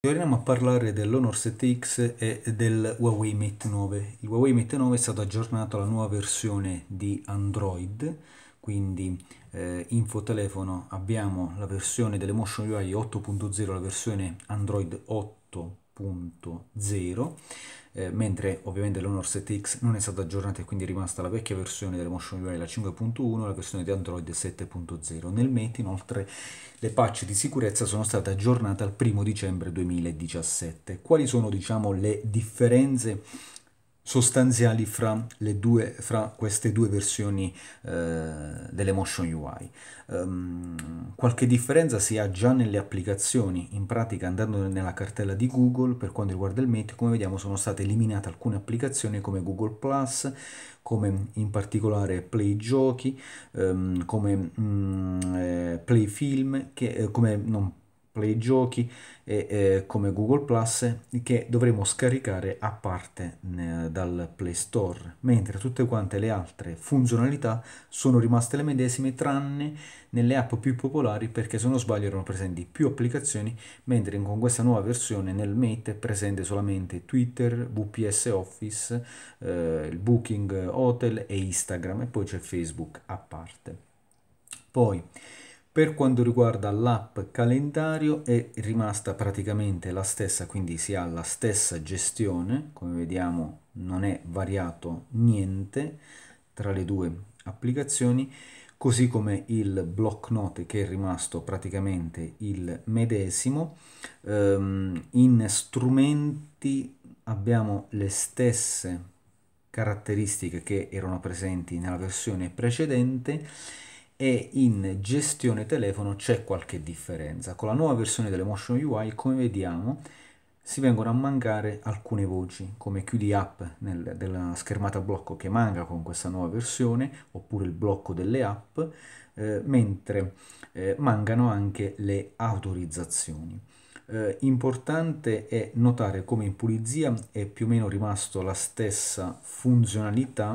Torniamo a parlare dell'Honor 7X e del Huawei Mate 9. Il Huawei Mate 9 è stato aggiornato alla nuova versione di Android, quindi eh, infotelefono abbiamo la versione delle Motion UI 8.0, la versione Android 8.0 eh, mentre ovviamente l'Honor 7X non è stata aggiornata e quindi è rimasta la vecchia versione della Motion UI, la 5.1, la versione di Android 7.0. Nel Mate inoltre le patch di sicurezza sono state aggiornate al 1 dicembre 2017. Quali sono diciamo le differenze? sostanziali fra, due, fra queste due versioni eh, motion UI. Um, ehm, qualche differenza si ha già nelle applicazioni, in pratica andando nella cartella di Google per quanto riguarda il Mate, come vediamo sono state eliminate alcune applicazioni come Google Plus, come in particolare Play Giochi, um, come um, eh, Play Film, che, eh, come non Play Giochi e eh, come Google Plus che dovremo scaricare a parte eh, dal Play Store, mentre tutte quante le altre funzionalità sono rimaste le medesime tranne nelle app più popolari perché se non sbaglio erano presenti più applicazioni, mentre con questa nuova versione nel Mate è presente solamente Twitter, VPS Office, eh, il Booking Hotel e Instagram e poi c'è Facebook a parte. Poi per quanto riguarda l'app calendario è rimasta praticamente la stessa, quindi si ha la stessa gestione, come vediamo non è variato niente tra le due applicazioni, così come il block note che è rimasto praticamente il medesimo. Ehm, in strumenti abbiamo le stesse caratteristiche che erano presenti nella versione precedente e in gestione telefono c'è qualche differenza. Con la nuova versione dell'Emotion UI, come vediamo, si vengono a mancare alcune voci, come chiudi app nel, della schermata blocco che manca con questa nuova versione, oppure il blocco delle app, eh, mentre eh, mancano anche le autorizzazioni. Eh, importante è notare come in pulizia è più o meno rimasto la stessa funzionalità,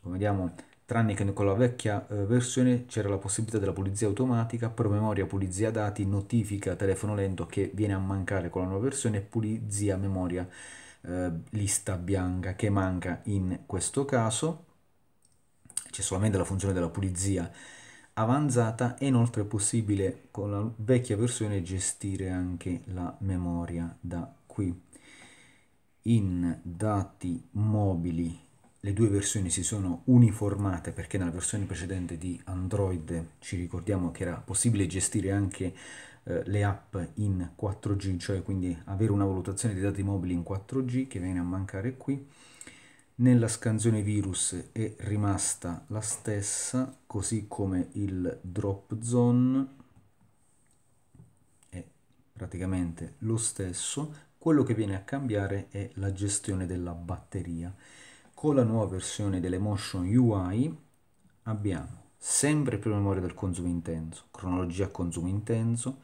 come vediamo tranne che con la vecchia eh, versione c'era la possibilità della pulizia automatica, promemoria, pulizia dati, notifica, telefono lento che viene a mancare con la nuova versione, pulizia memoria eh, lista bianca che manca in questo caso. C'è solamente la funzione della pulizia avanzata e inoltre è possibile con la vecchia versione gestire anche la memoria da qui. In dati mobili le due versioni si sono uniformate perché nella versione precedente di Android ci ricordiamo che era possibile gestire anche eh, le app in 4G, cioè quindi avere una valutazione dei dati mobili in 4G che viene a mancare qui. Nella scansione virus è rimasta la stessa, così come il drop zone è praticamente lo stesso. Quello che viene a cambiare è la gestione della batteria con la nuova versione delle Motion UI abbiamo sempre più memoria del consumo intenso, cronologia consumo intenso,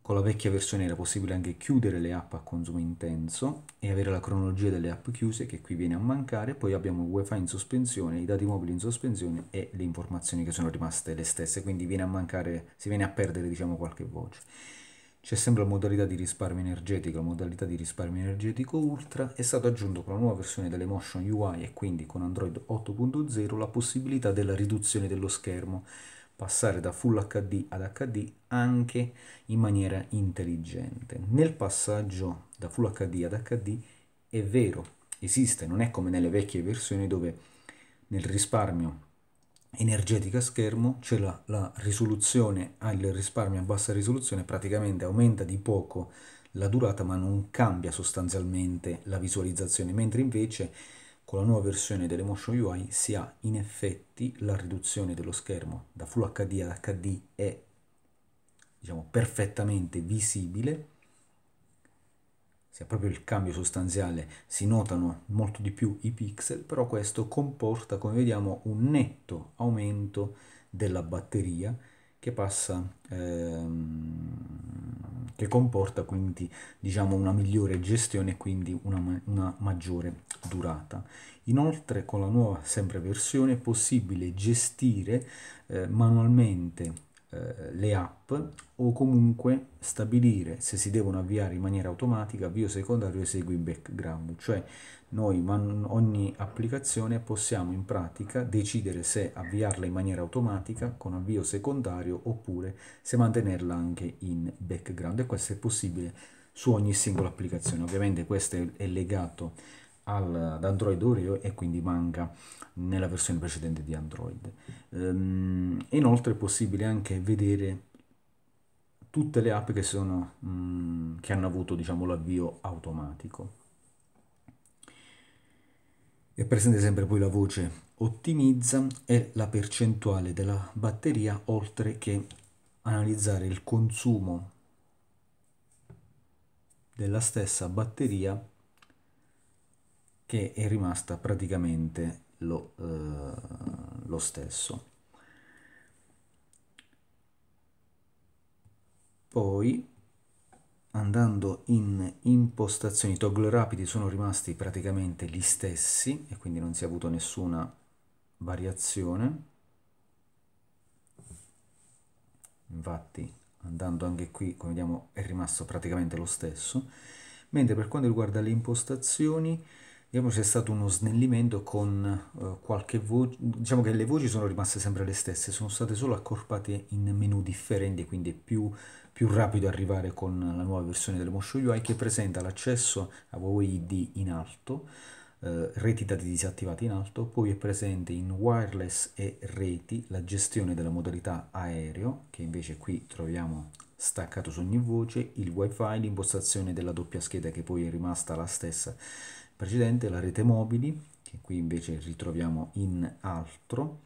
con la vecchia versione era possibile anche chiudere le app a consumo intenso e avere la cronologia delle app chiuse che qui viene a mancare, poi abbiamo wifi in sospensione, i dati mobili in sospensione e le informazioni che sono rimaste le stesse, quindi viene a mancare, si viene a perdere diciamo, qualche voce. C'è sempre la modalità di risparmio energetico, la modalità di risparmio energetico ultra, è stato aggiunto con la nuova versione dell'Emotion UI e quindi con Android 8.0 la possibilità della riduzione dello schermo, passare da Full HD ad HD anche in maniera intelligente. Nel passaggio da Full HD ad HD è vero, esiste, non è come nelle vecchie versioni dove nel risparmio energetica schermo c'è cioè la, la risoluzione, ha ah, il risparmio a bassa risoluzione, praticamente aumenta di poco la durata ma non cambia sostanzialmente la visualizzazione, mentre invece con la nuova versione delle motion UI si ha in effetti la riduzione dello schermo da Full HD ad HD è diciamo, perfettamente visibile sia proprio il cambio sostanziale, si notano molto di più i pixel, però questo comporta, come vediamo, un netto aumento della batteria che passa ehm, che comporta quindi diciamo una migliore gestione e quindi una, una maggiore durata inoltre con la nuova sempre versione è possibile gestire eh, manualmente eh, le app o comunque stabilire se si devono avviare in maniera automatica avvio secondario esegui background cioè noi man, ogni applicazione possiamo in pratica decidere se avviarla in maniera automatica con avvio secondario oppure se mantenerla anche in background e questo è possibile su ogni singola applicazione ovviamente questo è, è legato al, ad Android Oreo e quindi manca nella versione precedente di Android. Ehm, inoltre è possibile anche vedere tutte le app che, sono, mh, mm, che hanno avuto diciamo, l'avvio automatico. È presente sempre poi la voce ottimizza e la percentuale della batteria oltre che analizzare il consumo della stessa batteria che è rimasta praticamente lo, eh, lo stesso. Poi andando in impostazioni, i toggle rapidi sono rimasti praticamente gli stessi e quindi non si è avuto nessuna variazione. Infatti andando anche qui, come vediamo, è rimasto praticamente lo stesso. Mentre per quanto riguarda le impostazioni, Vediamo c'è stato uno snellimento con eh, qualche voce, diciamo che le voci sono rimaste sempre le stesse, sono state solo accorpate in menu differenti, quindi è più, più rapido arrivare con la nuova versione del Motion UI che presenta l'accesso a Huawei in alto, eh, reti dati disattivati in alto, poi è presente in wireless e reti la gestione della modalità aereo, che invece qui troviamo staccato su ogni voce, il wifi, l'impostazione della doppia scheda che poi è rimasta la stessa precedente, la rete mobili, che qui invece ritroviamo in altro,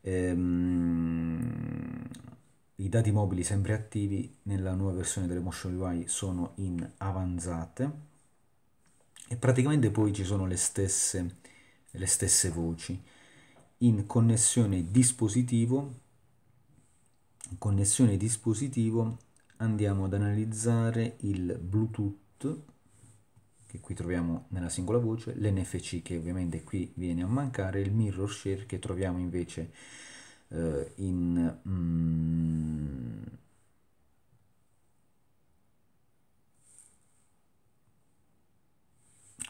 ehm, i dati mobili sempre attivi nella nuova versione delle Motion UI sono in avanzate e praticamente poi ci sono le stesse, le stesse voci. In connessione dispositivo, in connessione dispositivo andiamo ad analizzare il Bluetooth che qui troviamo nella singola voce, l'NFC che ovviamente qui viene a mancare, il mirror share che troviamo invece eh, in... Mm,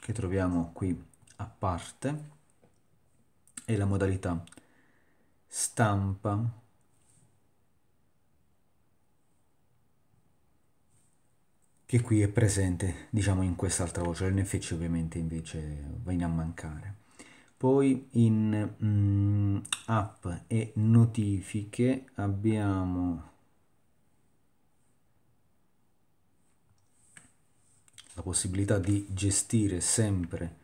che troviamo qui a parte e la modalità stampa che qui è presente diciamo in quest'altra voce, l'NFC ovviamente invece viene a mancare. Poi in mm, app e notifiche abbiamo la possibilità di gestire sempre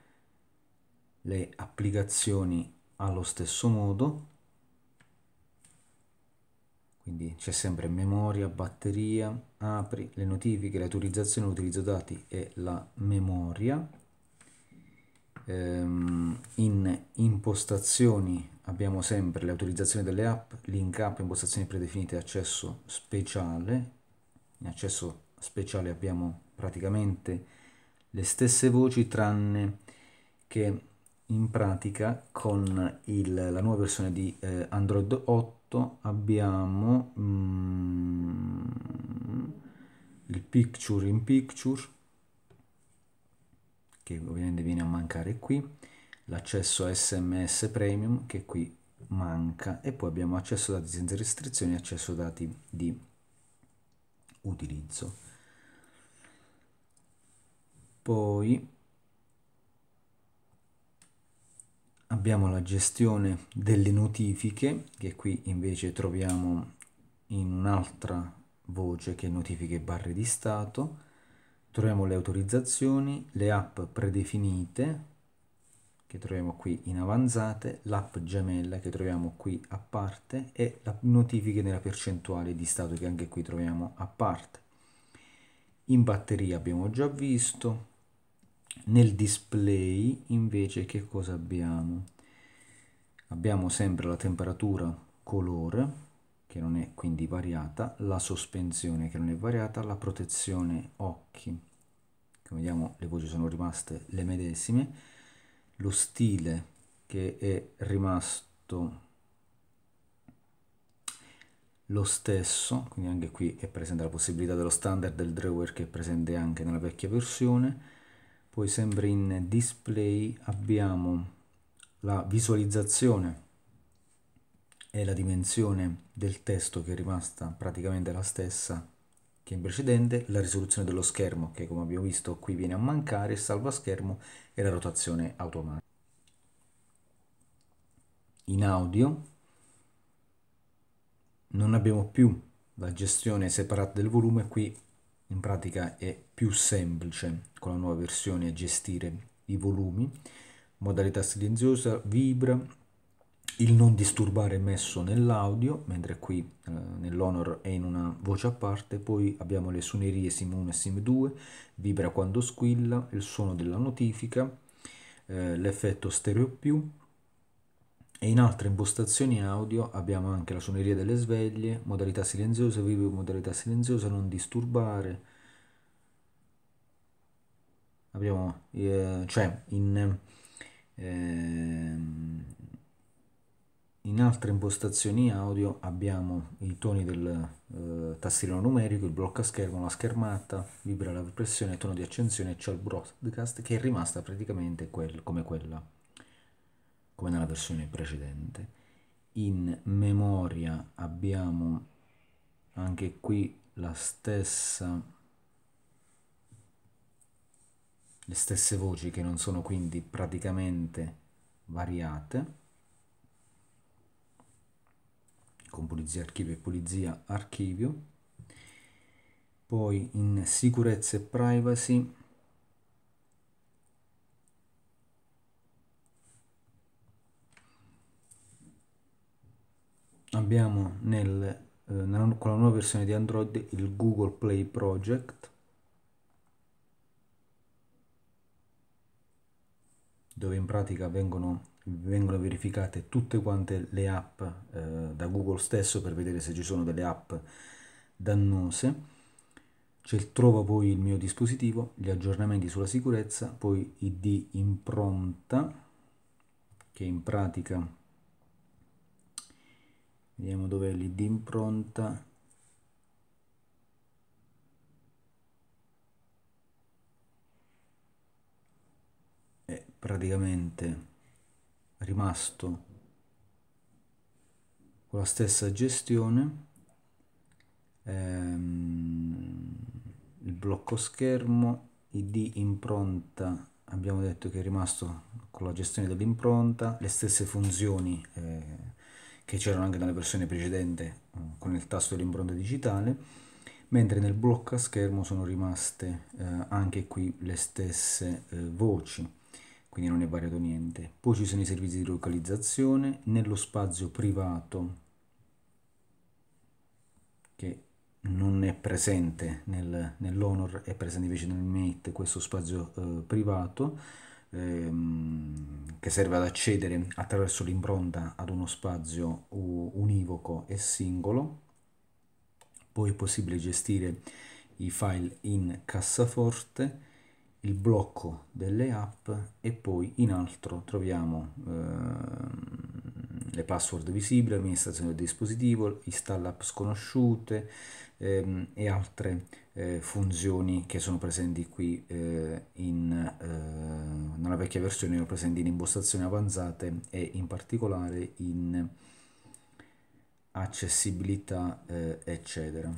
le applicazioni allo stesso modo quindi c'è sempre memoria, batteria, apri le notifiche, le autorizzazioni, l'utilizzo dati e la memoria. Ehm, in impostazioni abbiamo sempre le autorizzazioni delle app, link app, impostazioni predefinite, e accesso speciale. In accesso speciale abbiamo praticamente le stesse voci tranne che in pratica con il, la nuova versione di eh, Android 8 sotto abbiamo mm, il picture in picture che ovviamente viene a mancare qui l'accesso a sms premium che qui manca e poi abbiamo accesso dati senza restrizioni accesso dati di utilizzo poi abbiamo la gestione delle notifiche che qui invece troviamo in un'altra voce che è notifiche barre di stato troviamo le autorizzazioni le app predefinite che troviamo qui in avanzate l'app gemella che troviamo qui a parte e la notifiche nella percentuale di stato che anche qui troviamo a parte in batteria abbiamo già visto nel display invece che cosa abbiamo? Abbiamo sempre la temperatura colore che non è quindi variata, la sospensione che non è variata, la protezione occhi come vediamo le voci sono rimaste le medesime, lo stile che è rimasto lo stesso, quindi anche qui è presente la possibilità dello standard del drawer che è presente anche nella vecchia versione, poi sempre in display abbiamo la visualizzazione e la dimensione del testo che è rimasta praticamente la stessa che in precedente, la risoluzione dello schermo che come abbiamo visto qui viene a mancare, il salva schermo e la rotazione automatica. In audio non abbiamo più la gestione separata del volume, qui in pratica è più semplice con la nuova versione gestire i volumi, modalità silenziosa, vibra, il non disturbare è messo nell'audio, mentre qui eh, nell'Honor è in una voce a parte, poi abbiamo le suonerie SIM1 e SIM2, vibra quando squilla, il suono della notifica, eh, l'effetto stereo più, e in altre impostazioni audio abbiamo anche la suoneria delle sveglie, modalità silenziosa, vivo modalità silenziosa, non disturbare. Abbiamo, eh, cioè, in, eh, in altre impostazioni audio abbiamo i toni del eh, tastierino numerico, il blocca schermo, la schermata, vibra la pressione, il tono di accensione e c'è il broadcast che è rimasta praticamente quel, come quella come nella versione precedente. In memoria abbiamo anche qui la stessa le stesse voci che non sono quindi praticamente variate con pulizia archivio e pulizia archivio poi in sicurezza e privacy abbiamo nel, eh, nella, con la nuova versione di Android il Google Play Project dove in pratica vengono, vengono verificate tutte quante le app eh, da Google stesso per vedere se ci sono delle app dannose cioè, trovo poi il mio dispositivo, gli aggiornamenti sulla sicurezza, poi id impronta che in pratica vediamo dov'è l'id impronta è praticamente rimasto con la stessa gestione ehm, il blocco schermo id impronta abbiamo detto che è rimasto con la gestione dell'impronta le stesse funzioni eh, che c'erano anche nella versione precedente eh, con il tasto dell'impronta digitale, mentre nel blocca schermo sono rimaste eh, anche qui le stesse eh, voci, quindi non è variato niente. Poi ci sono i servizi di localizzazione, nello spazio privato che non è presente nel, nell'Honor, è presente invece nel Mate questo spazio eh, privato, ehm, che serve ad accedere attraverso l'impronta ad uno spazio univoco e singolo. Poi è possibile gestire i file in cassaforte, il blocco delle app e poi in alto troviamo ehm, le password visibili, amministrazione del dispositivo, install app sconosciute ehm, e altre eh, funzioni che sono presenti qui eh, in eh, una vecchia versione era presente in impostazioni avanzate e in particolare in accessibilità eh, eccetera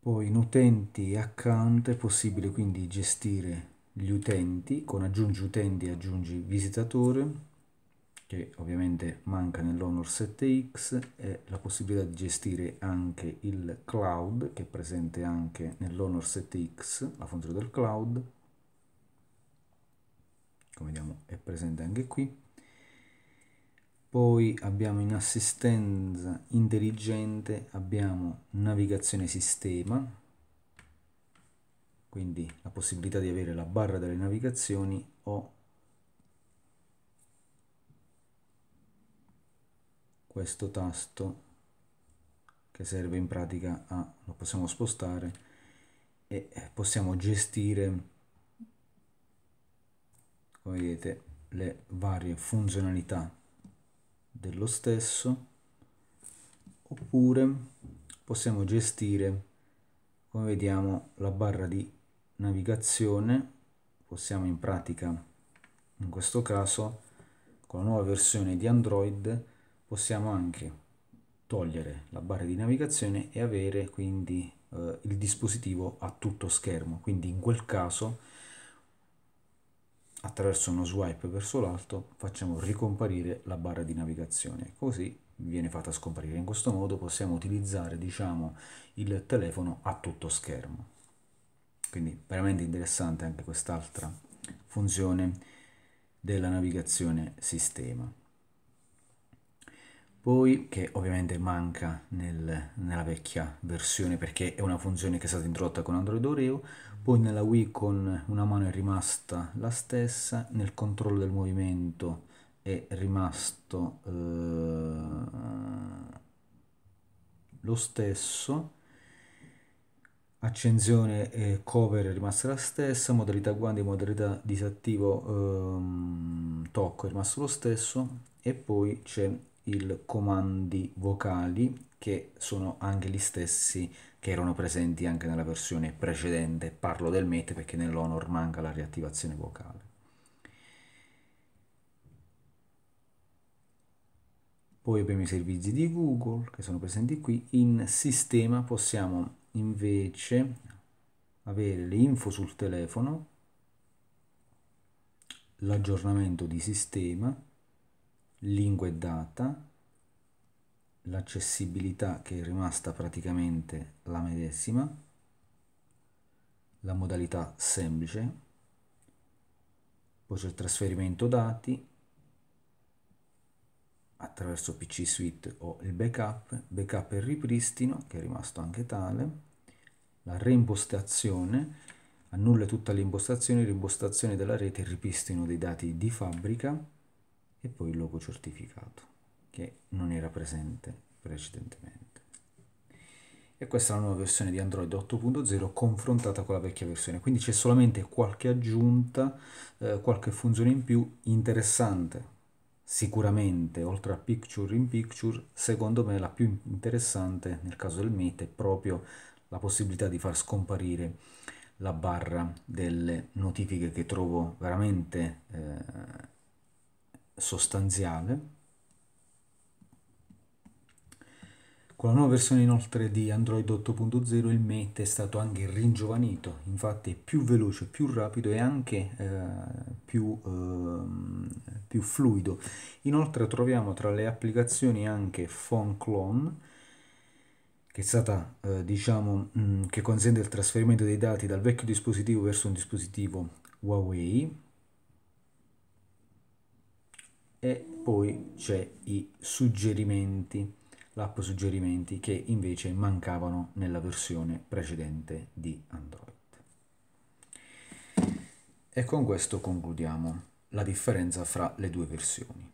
poi in utenti e account è possibile quindi gestire gli utenti con aggiungi utenti e aggiungi visitatore che ovviamente manca nell'Honor 7X e la possibilità di gestire anche il cloud che è presente anche nell'Honor 7X, la funzione del cloud come vediamo è presente anche qui poi abbiamo in assistenza intelligente abbiamo navigazione sistema quindi la possibilità di avere la barra delle navigazioni o questo tasto che serve in pratica a lo possiamo spostare e possiamo gestire come vedete le varie funzionalità dello stesso oppure possiamo gestire come vediamo la barra di navigazione possiamo in pratica in questo caso con la nuova versione di android possiamo anche togliere la barra di navigazione e avere quindi eh, il dispositivo a tutto schermo quindi in quel caso attraverso uno swipe verso l'alto facciamo ricomparire la barra di navigazione così viene fatta scomparire in questo modo possiamo utilizzare diciamo il telefono a tutto schermo quindi veramente interessante anche quest'altra funzione della navigazione sistema poi che ovviamente manca nel, nella vecchia versione perché è una funzione che è stata introdotta con Android Oreo, poi nella Wii con una mano è rimasta la stessa, nel controllo del movimento è rimasto eh, lo stesso, accensione e cover è rimasta la stessa, modalità guanti e modalità disattivo eh, tocco è rimasto lo stesso e poi c'è i comandi vocali che sono anche gli stessi che erano presenti anche nella versione precedente. Parlo del MET perché nell'Honor manca la riattivazione vocale. Poi abbiamo i servizi di Google che sono presenti qui. In sistema possiamo invece avere le info sul telefono, l'aggiornamento di sistema, lingua e data, l'accessibilità che è rimasta praticamente la medesima, la modalità semplice, poi c'è il trasferimento dati attraverso PC Suite o il backup, backup e ripristino che è rimasto anche tale, la reimpostazione, annulla tutta l'impostazione, rimpostazione della rete e ripristino dei dati di fabbrica, e poi il logo certificato che non era presente precedentemente. E questa è la nuova versione di Android 8.0 confrontata con la vecchia versione, quindi c'è solamente qualche aggiunta, eh, qualche funzione in più interessante. Sicuramente, oltre a picture in picture, secondo me la più interessante nel caso del Mate è proprio la possibilità di far scomparire la barra delle notifiche che trovo veramente eh, sostanziale. Con la nuova versione inoltre di Android 8.0 il Mate è stato anche ringiovanito, infatti è più veloce, più rapido e anche eh, più, eh, più, fluido. Inoltre troviamo tra le applicazioni anche Phone Clone, che, stata, eh, diciamo, mh, mm, che consente il trasferimento dei dati dal vecchio dispositivo verso un dispositivo Huawei, e poi c'è i suggerimenti, l'app suggerimenti che invece mancavano nella versione precedente di Android. E con questo concludiamo la differenza fra le due versioni.